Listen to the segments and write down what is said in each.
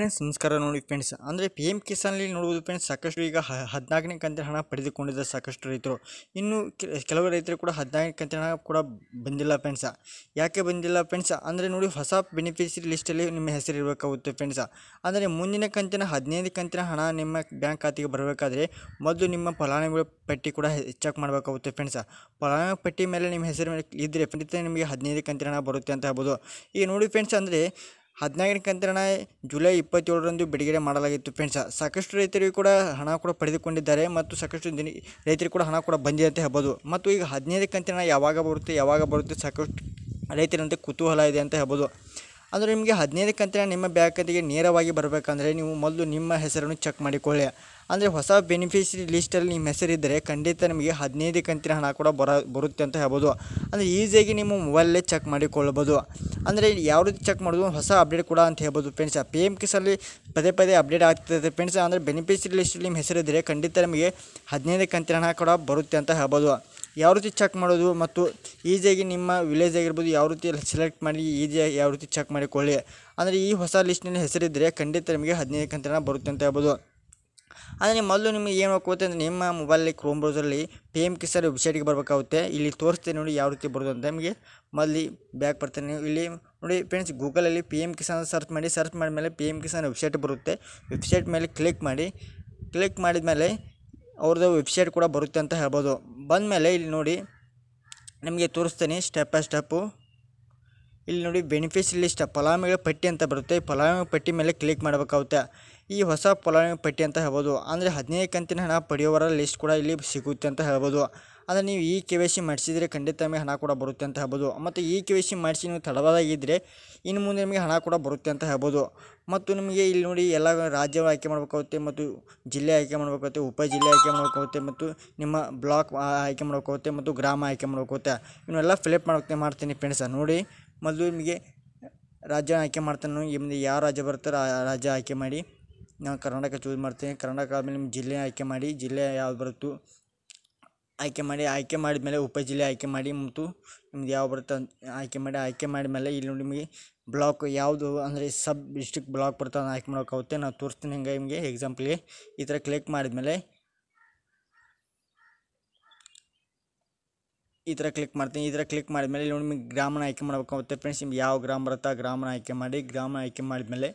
friends ನಮಸ್ಕಾರ ನೋಡಿ friends ಅಂದರೆ ಪಿ ಎಮ್ ಕಿಸಾನ್ಲಿ ನೋಡುವುದು ಫ್ರೆಂಡ್ಸ್ ಸಾಕಷ್ಟು ಈಗ ಹದಿನಾಲ್ಕನೇ ಕಂತಿನ ಹಣ ಪಡೆದುಕೊಂಡಿದ್ದ ಸಾಕಷ್ಟು ರೈತರು ಇನ್ನು ಕೆಲವು ರೈತರು ಕೂಡ ಹದಿನಾಲ್ಕನೇ ಕಂತಿನ ಹಣ ಕೂಡ ಬಂದಿಲ್ಲ ಫ್ರೆಂಡ್ಸ ಯಾಕೆ ಬಂದಿಲ್ಲ ಫ್ರೆಂಡ್ಸ್ ಅಂದರೆ ನೋಡಿ ಹೊಸ ಬೆನಿಫಿಷರಿ ಲಿಸ್ಟಲ್ಲಿ ನಿಮ್ಮ ಹೆಸರು ಇರಬೇಕಾಗುತ್ತೆ ಫ್ರೆಂಡ್ಸ ಅಂದರೆ ಮುಂದಿನ ಕಂತಿನ ಹದಿನೈದು ಕಂತಿನ ಹಣ ನಿಮ್ಮ ಬ್ಯಾಂಕ್ ಖಾತೆಗೆ ಬರಬೇಕಾದ್ರೆ ಮೊದಲು ನಿಮ್ಮ ಫಲಾನುಭವಿ ಪಟ್ಟಿ ಕೂಡ ಚೆಕ್ ಮಾಡಬೇಕಾಗುತ್ತೆ ಫ್ರೆಂಡ್ಸ ಫಲಾನುಭವಿ ಪಟ್ಟಿ ಮೇಲೆ ನಿಮ್ಮ ಹೆಸರು ಇದ್ದರೆ ಖಂಡಿತ ನಿಮಗೆ ಹದಿನೈದು ಕಂತಿನ ಹಣ ಬರುತ್ತೆ ಅಂತ ಹೇಳ್ಬೋದು ಈಗ ನೋಡಿ ಫ್ರೆಂಡ್ಸ್ ಅಂದರೆ ಹದಿನೈದನೇ ಕಂತಿನ ಜುಲೈ ಇಪ್ಪತ್ತೇಳರಂದು ಬಿಡುಗಡೆ ಮಾಡಲಾಗಿತ್ತು ಫ್ರೆಂಡ್ಸ್ ಸಾಕಷ್ಟು ರೈತರಿಗೂ ಕೂಡ ಹಣ ಕೂಡ ಪಡೆದುಕೊಂಡಿದ್ದಾರೆ ಮತ್ತು ಸಾಕಷ್ಟು ದಿನ ರೈತರಿಗೆ ಕೂಡ ಹಣ ಕೂಡ ಬಂದಿದೆ ಅಂತ ಹೇಳ್ಬೋದು ಮತ್ತು ಈಗ ಹದಿನೈದನೇ ಕಂತಿನ ಯಾವಾಗ ಬರುತ್ತೆ ಯಾವಾಗ ಬರುತ್ತೆ ಸಾಕಷ್ಟು ರೈತರಂತೆ ಕುತೂಹಲ ಇದೆ ಅಂತ ಹೇಳ್ಬೋದು ಅಂದರೆ ನಿಮಗೆ ಹದಿನೈದು ಕಂತಿನ ನಿಮ್ಮ ಬ್ಯಾಂಕಿಗೆ ನೇರವಾಗಿ ಬರಬೇಕಂದ್ರೆ ನೀವು ಮೊದಲು ನಿಮ್ಮ ಹೆಸರನ್ನು ಚೆಕ್ ಮಾಡಿಕೊಳ್ಳಿ ಅಂದರೆ ಹೊಸ ಬೆನಿಫಿಷರಿ ಲಿಸ್ಟಲ್ಲಿ ನಿಮ್ಮ ಹೆಸರಿದ್ದರೆ ಖಂಡಿತ ನಿಮಗೆ ಹದಿನೈದು ಕಂತಿನ ಹಣ ಕೂಡ ಬರ ಬರುತ್ತೆ ಅಂತ ಹೇಳ್ಬೋದು ಅಂದರೆ ಈಸಿಯಾಗಿ ನಿಮ್ಮ ಮೊಬೈಲಲ್ಲೇ ಚೆಕ್ ಮಾಡಿಕೊಳ್ಳಬೋದು ಅಂದರೆ ಯಾವ ರೀತಿ ಚೆಕ್ ಮಾಡೋದು ಹೊಸ ಅಪ್ಡೇಟ್ ಕೂಡ ಅಂತ ಹೇಳ್ಬೋದು ಫ್ರೆಂಡ್ಸ್ ಪಿ ಎಮ್ ಕಿಸಲ್ಲಿ ಪದೇ ಪದೇ ಅಪ್ಡೇಟ್ ಆಗ್ತಿದೆ ಫ್ರೆಂಡ್ಸ್ ಅಂದರೆ ಬೆನಿಫಿಷರಿ ಲಿಸ್ಟಲ್ಲಿ ನಿಮ್ಮ ಹೆಸರಿದ್ದರೆ ಖಂಡಿತ ನಿಮಗೆ ಹದಿನೈದು ಕಂತಿನ ಹಣ ಕೂಡ ಬರುತ್ತೆ ಅಂತ ಹೇಳ್ಬೋದು ಯಾವ ರೀತಿ ಚೆಕ್ ಮಾಡೋದು ಮತ್ತು ಈಸಿಯಾಗಿ ನಿಮ್ಮ ವಿಲೇಜ್ ಆಗಿರ್ಬೋದು ಯಾವ ರೀತಿ ಸೆಲೆಕ್ಟ್ ಮಾಡಿ ಈಸಿಯಾಗಿ ಯಾವ ರೀತಿ ಚೆಕ್ ಮಾಡಿಕೊಳ್ಳಿ ಅಂದರೆ ಈ ಹೊಸ ಲಿಸ್ಟ್ನಲ್ಲಿ ಹೆಸರಿದ್ದರೆ ಖಂಡಿತ ನಿಮಗೆ ಹದಿನೈದು ಕಂತಿನ ಬರುತ್ತೆ ಅಂತ ಹೇಳ್ಬೋದು ಆದರೆ ಮೊದಲು ನಿಮಗೆ ಏನು ಹೋಗುತ್ತೆ ಅಂದರೆ ನಿಮ್ಮ ಮೊಬೈಲಲ್ಲಿ ಕ್ರೋಮ್ ಬ್ರೌಸರಲ್ಲಿ ಪಿ ಎಮ್ ಕಿಸಾನ್ ವೆಬ್ಸೈಟ್ಗೆ ಬರಬೇಕಾಗುತ್ತೆ ಇಲ್ಲಿ ತೋರಿಸ್ತೀನಿ ನೋಡಿ ಯಾವ ರೀತಿ ಬರೋದು ಅಂತ ನಿಮಗೆ ಮೊದಲು ಬ್ಯಾಕ್ ಬರ್ತೀನಿ ನೀವು ಇಲ್ಲಿ ನೋಡಿ ಫ್ರೆಂಡ್ಸ್ ಗೂಗಲಲ್ಲಿ ಪಿ ಎಮ್ ಕಿಸಾನ್ ಸರ್ಚ್ ಮಾಡಿ ಸರ್ಚ್ ಮಾಡಿದ್ಮೇಲೆ ಪಿ ಎಮ್ ಕಿಸಾನ್ ವೆಬ್ಸೈಟ್ ಬರುತ್ತೆ ವೆಬ್ಸೈಟ್ ಮೇಲೆ ಕ್ಲಿಕ್ ಮಾಡಿ ಕ್ಲಿಕ್ ಮಾಡಿದ ಮೇಲೆ ಅವ್ರದ್ದು ವೆಬ್ಸೈಟ್ ಕೂಡ ಬರುತ್ತೆ ಅಂತ ಹೇಳ್ಬೋದು ಬಂದಮೇಲೆ ಇಲ್ಲಿ ನೋಡಿ ನಿಮಗೆ ತೋರಿಸ್ತೀನಿ ಸ್ಟೆಪ್ ಬೈ ಸ್ಟೆಪ್ಪು ಇಲ್ಲಿ ನೋಡಿ ಬೆನಿಫಿಟ್ಸ್ ಲಿಸ್ಟ್ ಫಲಾನುಭವಿಗಳ ಪಟ್ಟಿ ಅಂತ ಬರುತ್ತೆ ಫಲಾನುಭವಿಗಳ ಪಟ್ಟಿ ಮೇಲೆ ಕ್ಲಿಕ್ ಮಾಡಬೇಕಾಗುತ್ತೆ ಈ ಹೊಸ ಫಲಾನುಭವಿ ಪಟ್ಟಿ ಅಂತ ಹೇಳ್ಬೋದು ಅಂದರೆ ಹದಿನೈದು ಕಂತಿನ ಹಣ ಪಡೆಯೋವರ ಲಿಸ್ಟ್ ಕೂಡ ಇಲ್ಲಿ ಸಿಗುತ್ತೆ ಅಂತ ಹೇಳ್ಬೋದು ಅಂದರೆ ನೀವು ಈ ಕೆ ವೈ ಸಿ ಮಾಡಿಸಿದರೆ ಖಂಡಿತ ನಿಮಗೆ ಹಣ ಕೂಡ ಬರುತ್ತೆ ಅಂತ ಹೇಳ್ಬೋದು ಮತ್ತು ಈ ಕೆ ವೈ ಸಿ ಮಾಡಿಸಿ ನೀವು ತಡವಾದಾಗಿದ್ದರೆ ಇನ್ನು ಮುಂದೆ ನಿಮಗೆ ಹಣ ಕೂಡ ಬರುತ್ತೆ ಅಂತ ಹೇಳ್ಬೋದು ಮತ್ತು ನಿಮಗೆ ಇಲ್ಲಿ ನೋಡಿ ಎಲ್ಲ ರಾಜ್ಯ ಆಯ್ಕೆ ಮಾಡಬೇಕಾಗುತ್ತೆ ಮತ್ತು ಜಿಲ್ಲೆ ಆಯ್ಕೆ ಮಾಡಬೇಕಾಗುತ್ತೆ ಉಪ ಜಿಲ್ಲೆ ಆಯ್ಕೆ ಮಾಡಬೇಕಾಗುತ್ತೆ ಮತ್ತು ನಿಮ್ಮ ಬ್ಲಾಕ್ ಆಯ್ಕೆ ಮಾಡಬೇಕಾಗುತ್ತೆ ಮತ್ತು ಗ್ರಾಮ ಆಯ್ಕೆ ಮಾಡಬೇಕಾಗುತ್ತೆ ಇವನ್ನೆಲ್ಲ ಫಿಲಪ್ ಮಾಡೋಕ್ಕೆ ಮಾಡ್ತೀನಿ ಫ್ರೆಂಡ್ಸ ನೋಡಿ ಮೊದಲು ನಿಮಗೆ ರಾಜ್ಯ ಆಯ್ಕೆ ಮಾಡ್ತಾನೆ ಯಾವ ರಾಜ್ಯ ಆ ರಾಜ್ಯ ಆಯ್ಕೆ ಮಾಡಿ ನಾ ಕರ್ನಾಟಕ ಚೂಸ್ ಮಾಡ್ತೀನಿ ಕರ್ನಾಟಕ ಆದಮೇಲೆ ನಿಮಗೆ ಜಿಲ್ಲೆ ಆಯ್ಕೆ ಮಾಡಿ ಜಿಲ್ಲೆ ಯಾವುದು ಬರುತ್ತೆ ಆಯ್ಕೆ ಮಾಡಿ ಆಯ್ಕೆ ಮಾಡಿದ ಮೇಲೆ ಉಪಜಿಲ್ಲೆ ಆಯ್ಕೆ ಮಾಡಿ ಮತ್ತೆ ನಿಮಗೆ ಯಾವುದು ಬರುತ್ತೆ ಆಯ್ಕೆ ಮಾಡಿ ಆಯ್ಕೆ ಮಾಡಿದ ಮೇಲೆ ಇಲ್ಲಿ ನೋಡಿ ನಿಮಗೆ ಬ್ಲಾಕ್ ಯಾವುದು ಅಂದ್ರೆ ಸಬ್ ಡಿಸ್ಟ್ರಿಕ್ಟ್ ಬ್ಲಾಕ್ ಬರುತ್ತೆ ನಾನು ಆಯ್ಕೆ ಮಾಡೋಕೌತೆ ನಾನು ತೋರಿಸ್ತೀನಿ ನಿಮಗೆ एग्जांपल ಇಲ್ಲಿ ಇತ್ರ ಕ್ಲಿಕ್ ಮಾಡಿದ ಮೇಲೆ ಇತ್ರ ಕ್ಲಿಕ್ ಮಾಡ್ತೀನಿ ಇತ್ರ ಕ್ಲಿಕ್ ಮಾಡಿದ ಮೇಲೆ ಇಲ್ಲಿ ನೋಡಿ ನಿಮಗೆ ಗ್ರಾಮ ಆಯ್ಕೆ ಮಾಡಬೇಕು ಮತ್ತೆ ಫ್ರೆಂಡ್ಸ್ ನಿಮಗೆ ಯಾವ ಗ್ರಾಮ ಬರುತ್ತೆ ಗ್ರಾಮ ಆಯ್ಕೆ ಮಾಡಿ ಗ್ರಾಮ ಆಯ್ಕೆ ಮಾಡಿದ ಮೇಲೆ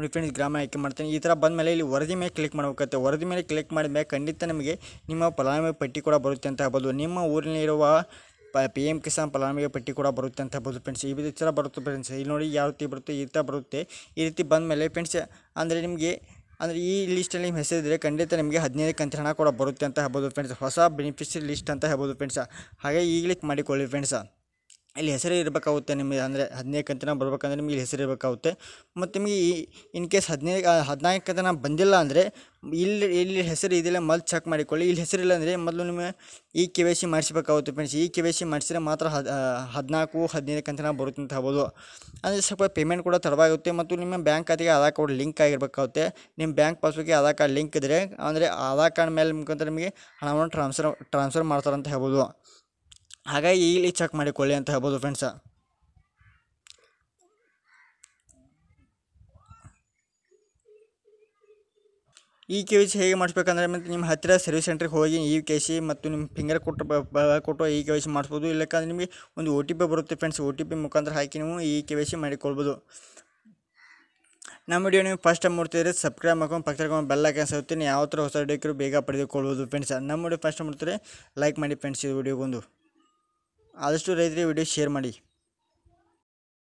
ನೋಡಿ ಫ್ರೆಂಡ್ಸ್ ಗ್ರಾಮ ಆಯ್ಕೆ ಮಾಡ್ತೀನಿ ಈ ಥರ ಬಂದ ಮೇಲೆ ಇಲ್ಲಿ ವರದಿ ಮೇಲೆ ಕ್ಲಿಕ್ ಮಾಡಬೇಕಾಗುತ್ತೆ ವರದಿ ಮೇಲೆ ಕ್ಲಿಕ್ ಮಾಡಿದ ಮೇಲೆ ಖಂಡಿತ ನಿಮಗೆ ನಿಮ್ಮ ಫಲಾನುಭವಿ ಪಟ್ಟಿ ಕೂಡ ಬರುತ್ತೆ ಅಂತ ಹೇಳ್ಬೋದು ನಿಮ್ಮ ಊರಿನಲ್ಲಿರುವ ಪಿ ಎಮ್ ಕಿಸಾನ್ ಫಲಾನುಭವಿ ಪಟ್ಟಿ ಕೂಡ ಬರುತ್ತೆ ಅಂತ ಹೇಳ್ಬೋದು ಫ್ರೆಂಡ್ಸ್ ಈ ಥರ ಬರುತ್ತೆ ಫ್ರೆಂಡ್ಸ್ ಇಲ್ಲಿ ನೋಡಿ ಯಾವ ರೀತಿ ಬರುತ್ತೆ ಈ ಥರ ಬರುತ್ತೆ ಈ ರೀತಿ ಬಂದ ಮೇಲೆ ಫ್ರೆಂಡ್ಸ್ ಅಂದರೆ ನಿಮಗೆ ಅಂದರೆ ಈ ಲಿಸ್ಟಲ್ಲಿ ನಿಮ್ಮ ಹೆಸರಿದ್ದರೆ ಖಂಡಿತ ನಿಮಗೆ ಹದಿನೈದು ಕಂತು ಹಣ ಕೂಡ ಬರುತ್ತೆ ಅಂತ ಹೇಳ್ಬೋದು ಫ್ರೆಂಡ್ಸ್ ಹೊಸ ಬೆನಿಫಿಷರಿ ಲಿಸ್ಟ್ ಅಂತ ಹೇಳ್ಬೋದು ಫ್ರೆಂಡ್ಸ ಹಾಗೆ ಕ್ಲಿಕ್ ಮಾಡಿಕೊಳ್ಳಿ ಫ್ರೆಂಡ್ಸ ಇಲ್ಲಿ ಹೆಸರು ಇರಬೇಕಾಗುತ್ತೆ ನಿಮಗೆ ಅಂದರೆ ಹದಿನೈದು ಕಂತನ ಬರಬೇಕಂದ್ರೆ ನಿಮಗೆ ಇಲ್ಲಿ ಹೆಸರು ಇರಬೇಕಾಗುತ್ತೆ ಮತ್ತು ನಿಮಗೆ ಈ ಇನ್ ಕೇಸ್ ಹದಿನೈದು ಹದಿನಾಲ್ಕು ಕಂತನ ಬಂದಿಲ್ಲ ಅಂದರೆ ಇಲ್ಲಿ ಇಲ್ಲಿ ಹೆಸರು ಇದಿಲ್ಲ ಮೊದಲು ಚೆಕ್ ಮಾಡಿಕೊಳ್ಳಿ ಇಲ್ಲಿ ಹೆಸರಿಲ್ಲ ಅಂದರೆ ಮೊದಲು ನಿಮಗೆ ಈ ಕೆ ವೈ ಸಿ ಮಾಡಿಸ್ಬೇಕಾಗುತ್ತೆ ಫ್ರೆಂಡ್ಸ್ ಈ ಕೆ ವೈ ಸಿ ಮಾಡಿಸಿದ್ರೆ ಮಾತ್ರ ಹದ್ ಹದಿನಾಲ್ಕು ಹದಿನೈದು ಕಂತನ ಬರುತ್ತೆ ಅಂತ ಹೇಳ್ಬೋದು ಅಂದರೆ ಸ್ವಲ್ಪ ಪೇಮೆಂಟ್ ಕೂಡ ತಡವಾಗುತ್ತೆ ಮತ್ತು ನಿಮ್ಮ ಬ್ಯಾಂಕ್ ಖಾತೆಗೆ ಆಧಾರ್ ಕಾರ್ಡ್ ಲಿಂಕ್ ಆಗಿರಬೇಕಾಗುತ್ತೆ ನಿಮ್ಮ ಬ್ಯಾಂಕ್ ಪಾಸ್ಬುಕ್ಗೆ ಆಧಾರ್ ಕಾರ್ಡ್ ಲಿಂಕ್ ಇದ್ದರೆ ಅಂದರೆ ಆಧಾರ್ ಕಾರ್ಡ್ ಮೇಲೆ ಮುಖಾಂತರ ನಿಮಗೆ ಹಣವನ್ನು ಟ್ರಾನ್ಸ್ಫರ್ ಟ್ರಾನ್ಸ್ಫರ್ ಮಾಡ್ತಾರಂತ ಹೇಳ್ಬೋದು ಹಾಗಾಗಿ ಇಲ್ಲಿ ಚೆಕ್ ಮಾಡಿಕೊಳ್ಳಿ ಅಂತ ಹೇಳ್ಬೋದು ಫ್ರೆಂಡ್ಸ ಈ ಕೆ ಸಿ ಹೇಗೆ ಮಾಡಿಸ್ಬೇಕಂದ್ರೆ ಮತ್ತು ನಿಮ್ಮ ಹತ್ತಿರ ಸರ್ವಿಸ್ ಸೆಂಟ್ರಿಗೆ ಹೋಗಿ ಈ ಕೆ ಸಿ ಮತ್ತು ನಿಮ್ಮ ಫಿಂಗರ್ ಕೊಟ್ಟು ಕೊಟ್ಟು ಈ ಕೆ ಸಿ ಮಾಡಿಸ್ಬೋದು ಇಲ್ಲಕ್ಕಂದ್ರೆ ನಿಮಗೆ ಒಂದು ಒ ಟಿ ಪಿ ಬರುತ್ತೆ ಫ್ರೆಂಡ್ಸ್ ಒ ಟಿ ಪಿ ಮುಖಾಂತರ ಹಾಕಿ ನೀವು ಈ ಕೆ ಸಿ ಮಾಡಿಕೊಳ್ಬೋದು ನಮ್ಮ ವಿಡಿಯೋ ನೀವು ಫಸ್ಟ್ ಟೈಮ್ ನೋಡ್ತಿದ್ರೆ ಸಬ್ಸ್ಕ್ರೈಬ್ ಮಾಡ್ಕೊಂಡು ಪಕ್ಕದ ಬೆಲ್ ಹಾಕಿ ಅನ್ಸುತ್ತೀನಿ ಯಾವ ಥರ ಹೊಸ ವಿಡಿಯೋಕ್ಕೂ ಬೇಗ ಪಡೆದುಕೊಳ್ಬೋದು ಫ್ರೆಂಡ್ಸ್ ನಮ್ಮ ವಿಡಿಯೋ ಫಸ್ಟ್ ಮಾಡ್ತಾರೆ ಲೈಕ್ ಮಾಡಿ ಫ್ರೆಂಡ್ಸ್ ಇದು ವಿಡಿಯೋಗೊಂದು ಆದಷ್ಟು ರೈತರಿಗೆ ವಿಡಿಯೋ ಶೇರ್ ಮಾಡಿ